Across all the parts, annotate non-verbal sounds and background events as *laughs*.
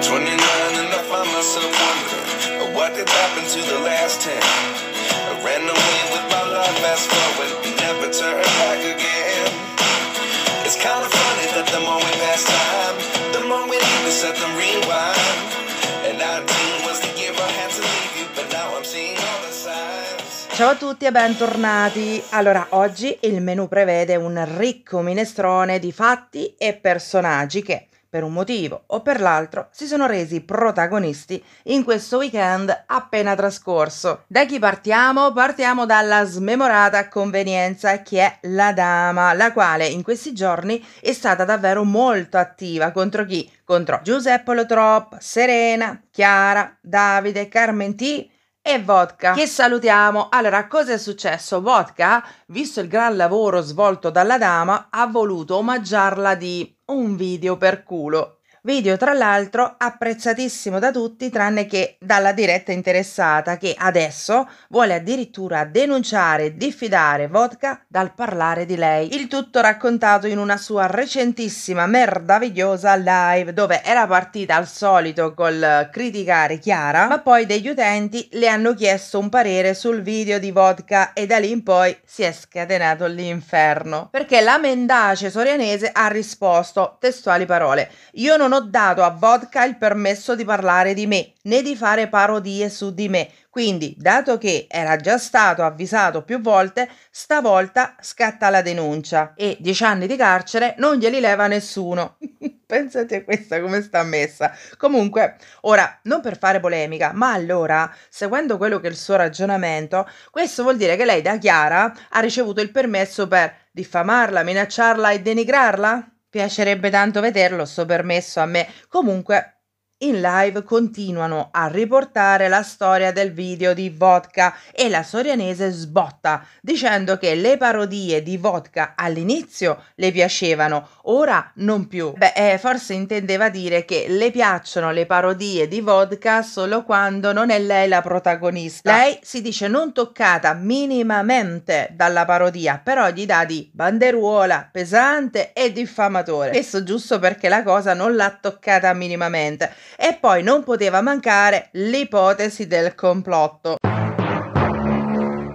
29 and I find myself wondering what did happen to the last 10. I ran away with my life, fast forward, never turn back again. It's kind of funny that the more we pass time, the more we need to set them rewind. And 19 was the year had to leave you, but now I'm seeing all the signs. Ciao a tutti e bentornati. Allora, oggi il menù prevede un ricco minestrone di fatti e personaggi che per un motivo o per l'altro, si sono resi protagonisti in questo weekend appena trascorso. Da chi partiamo? Partiamo dalla smemorata convenienza che è la dama, la quale in questi giorni è stata davvero molto attiva contro chi? Contro Giuseppe Lotrop, Serena, Chiara, Davide, Carmen T e Vodka, che salutiamo. Allora, cosa è successo? Vodka, visto il gran lavoro svolto dalla dama, ha voluto omaggiarla di un video per culo Video tra l'altro apprezzatissimo da tutti tranne che dalla diretta interessata che adesso vuole addirittura denunciare e diffidare Vodka dal parlare di lei. Il tutto raccontato in una sua recentissima merdavigliosa live dove era partita al solito col criticare Chiara ma poi degli utenti le hanno chiesto un parere sul video di Vodka e da lì in poi si è scatenato l'inferno perché la mendace sorianese ha risposto testuali parole io non non ho dato a Vodka il permesso di parlare di me, né di fare parodie su di me. Quindi, dato che era già stato avvisato più volte, stavolta scatta la denuncia e dieci anni di carcere non glieli leva nessuno. *laughs* Pensate a questa come sta messa. Comunque, ora, non per fare polemica, ma allora, seguendo quello che è il suo ragionamento, questo vuol dire che lei da Chiara ha ricevuto il permesso per diffamarla, minacciarla e denigrarla? piacerebbe tanto vederlo, sto permesso a me. Comunque, in live continuano a riportare la storia del video di Vodka e la sorianese sbotta dicendo che le parodie di Vodka all'inizio le piacevano, ora non più. Beh, eh, forse intendeva dire che le piacciono le parodie di Vodka solo quando non è lei la protagonista. Lei si dice non toccata minimamente dalla parodia, però gli dà di banderuola, pesante e diffamatore. Questo giusto perché la cosa non l'ha toccata minimamente. E poi non poteva mancare l'ipotesi del complotto.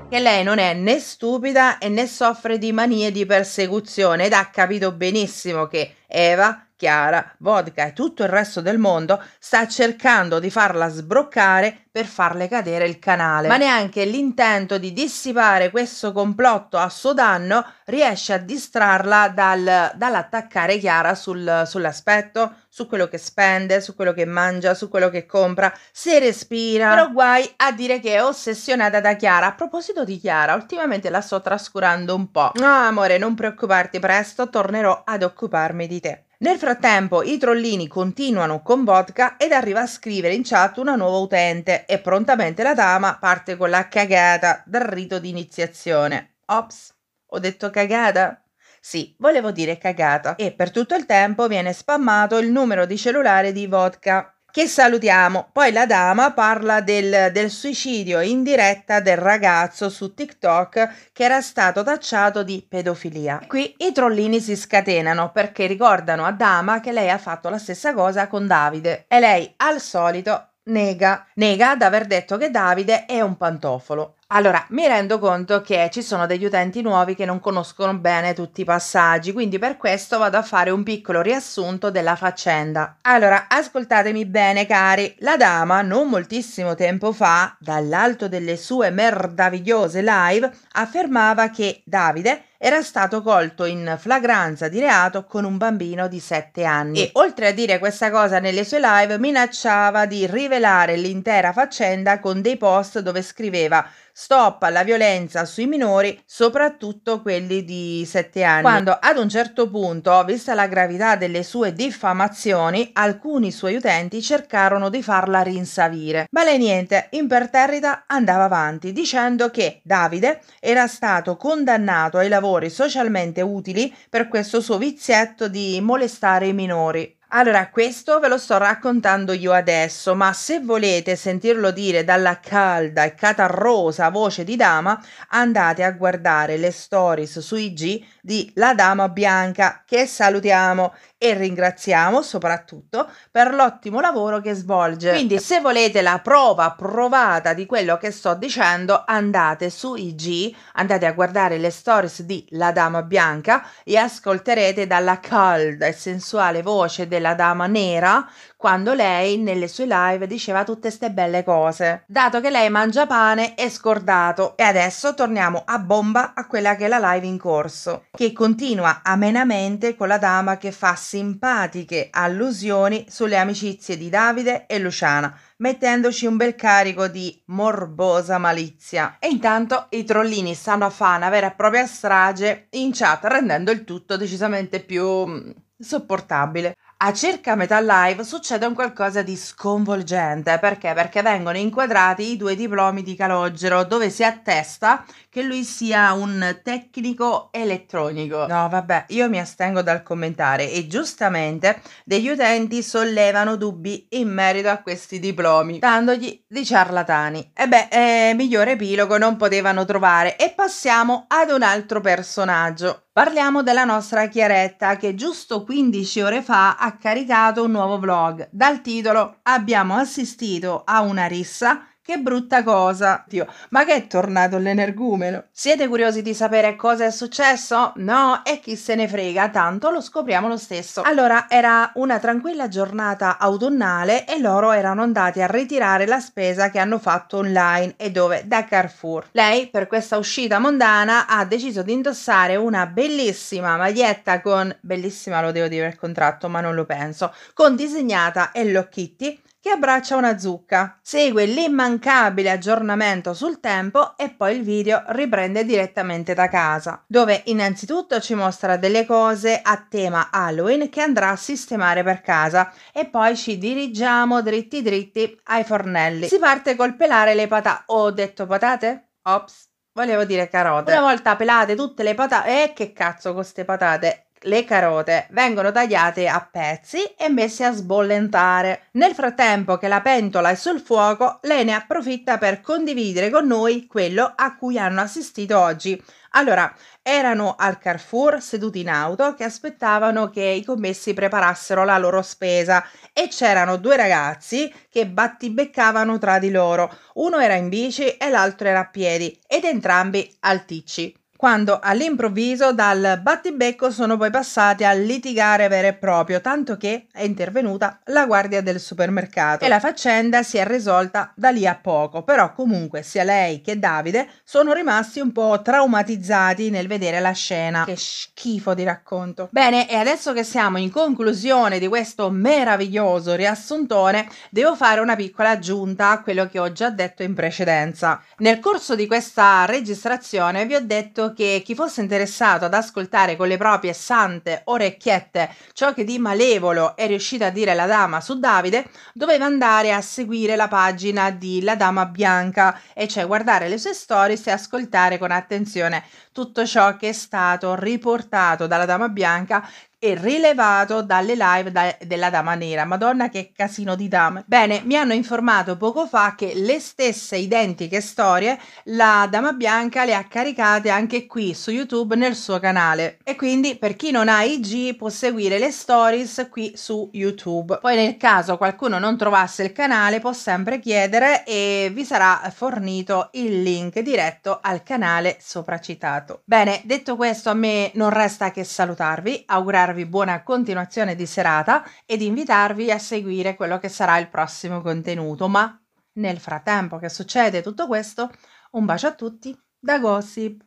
Che lei non è né stupida e né soffre di manie di persecuzione ed ha capito benissimo che Eva Chiara, Vodka e tutto il resto del mondo sta cercando di farla sbroccare per farle cadere il canale, ma neanche l'intento di dissipare questo complotto a suo danno riesce a distrarla dal, dall'attaccare Chiara sul, sull'aspetto, su quello che spende, su quello che mangia, su quello che compra, se respira. Però guai a dire che è ossessionata da Chiara. A proposito di Chiara, ultimamente la sto trascurando un po'. No, amore, non preoccuparti, presto tornerò ad occuparmi di te. Nel frattempo i trollini continuano con vodka ed arriva a scrivere in chat una nuova utente e prontamente la dama parte con la cagata dal rito di iniziazione. Ops, ho detto cagata? Sì, volevo dire cagata. E per tutto il tempo viene spammato il numero di cellulare di vodka che salutiamo. Poi la dama parla del, del, suicidio in diretta del ragazzo su TikTok che era stato tacciato di pedofilia. Qui i trollini si scatenano perché ricordano a dama che lei ha fatto la stessa cosa con Davide e lei al solito nega, nega ad aver detto che Davide è un pantofolo. Allora, mi rendo conto che ci sono degli utenti nuovi che non conoscono bene tutti i passaggi, quindi per questo vado a fare un piccolo riassunto della faccenda. Allora, ascoltatemi bene, cari. La dama, non moltissimo tempo fa, dall'alto delle sue meravigliose live, affermava che Davide era stato colto in flagranza di reato con un bambino di 7 anni e oltre a dire questa cosa nelle sue live minacciava di rivelare l'intera faccenda con dei post dove scriveva stop alla violenza sui minori, soprattutto quelli di 7 anni. Quando ad un certo punto, vista la gravità delle sue diffamazioni, alcuni suoi utenti cercarono di farla rinsavire. Ma lei niente, imperterrita andava avanti dicendo che Davide era stato condannato ai lavori lavori socialmente utili per questo suo vizietto di molestare i minori. Allora, questo ve lo sto raccontando io adesso, ma se volete sentirlo dire dalla calda e catarrosa voce di dama, andate a guardare le stories su IG di La Dama Bianca, che salutiamo, e ringraziamo soprattutto per l'ottimo lavoro che svolge. Quindi se volete la prova provata di quello che sto dicendo andate su IG, andate a guardare le stories di La Dama Bianca e ascolterete dalla calda e sensuale voce della Dama Nera quando lei nelle sue live diceva tutte ste belle cose, dato che lei mangia pane è scordato. E adesso torniamo a bomba a quella che è la live in corso, che continua amenamente con la dama che fa simpatiche allusioni sulle amicizie di Davide e Luciana mettendoci un bel carico di morbosa malizia. E intanto i trollini stanno a fare una vera e propria strage in chat, rendendo il tutto decisamente più mm, sopportabile a circa metà live succede un qualcosa di sconvolgente. Perché? Perché vengono inquadrati i due diplomi di Calogero, dove si attesta che lui sia un tecnico elettronico. No, vabbè, io mi astengo dal commentare e giustamente degli utenti sollevano dubbi in merito a questi diplomi, dandogli di ciarlatani. E beh, eh, migliore epilogo non potevano trovare. E passiamo ad un altro personaggio, Parliamo della nostra Chiaretta che giusto 15 ore fa ha caricato un nuovo vlog dal titolo Abbiamo assistito a una rissa che brutta cosa! Dio, ma che è tornato l'energumeno? Siete curiosi di sapere cosa è successo? No, e chi se ne frega, tanto lo scopriamo lo stesso. Allora, era una tranquilla giornata autunnale e loro erano andati a ritirare la spesa che hanno fatto online e dove? Da Carrefour. Lei, per questa uscita mondana, ha deciso di indossare una bellissima maglietta con... bellissima lo devo dire il contratto, ma non lo penso, con disegnata Hello Kitty che abbraccia una zucca. Segue l'immancabile aggiornamento sul tempo e poi il video riprende direttamente da casa, dove innanzitutto ci mostra delle cose a tema Halloween che andrà a sistemare per casa e poi ci dirigiamo dritti dritti ai fornelli. Si parte col pelare le patate. Ho detto patate? Ops. Volevo dire carote. Una volta pelate tutte le patate, eh che cazzo con queste patate? le carote vengono tagliate a pezzi e messe a sbollentare. Nel frattempo che la pentola è sul fuoco, lei ne approfitta per condividere con noi quello a cui hanno assistito oggi. Allora, erano al Carrefour seduti in auto che aspettavano che i commessi preparassero la loro spesa e c'erano due ragazzi che battibeccavano tra di loro. Uno era in bici e l'altro era a piedi ed entrambi alticci quando all'improvviso dal battibecco sono poi passati al litigare vero e proprio, tanto che è intervenuta la guardia del supermercato e la faccenda si è risolta da lì a poco, però comunque sia lei che Davide sono rimasti un po' traumatizzati nel vedere la scena. Che schifo di racconto. Bene, e adesso che siamo in conclusione di questo meraviglioso riassuntone, devo fare una piccola aggiunta a quello che ho già detto in precedenza. Nel corso di questa registrazione vi ho detto che chi fosse interessato ad ascoltare con le proprie sante orecchiette ciò che di malevolo è riuscita a dire la dama su Davide, doveva andare a seguire la pagina di La Dama Bianca, e cioè guardare le sue stories e ascoltare con attenzione tutto ciò che è stato riportato dalla Dama Bianca e rilevato dalle live da, della Dama Nera. Madonna che casino di dame. Bene, mi hanno informato poco fa che le stesse identiche storie la Dama Bianca le ha caricate anche qui su YouTube nel suo canale. E quindi per chi non ha IG può seguire le stories qui su YouTube. Poi nel caso qualcuno non trovasse il canale può sempre chiedere e vi sarà fornito il link diretto al canale sopracitato. Bene, detto questo a me non resta che salutarvi, augurarvi augurarvi buona continuazione di serata ed invitarvi a seguire quello che sarà il prossimo contenuto. Ma nel frattempo che succede tutto questo, un bacio a tutti da Gossip.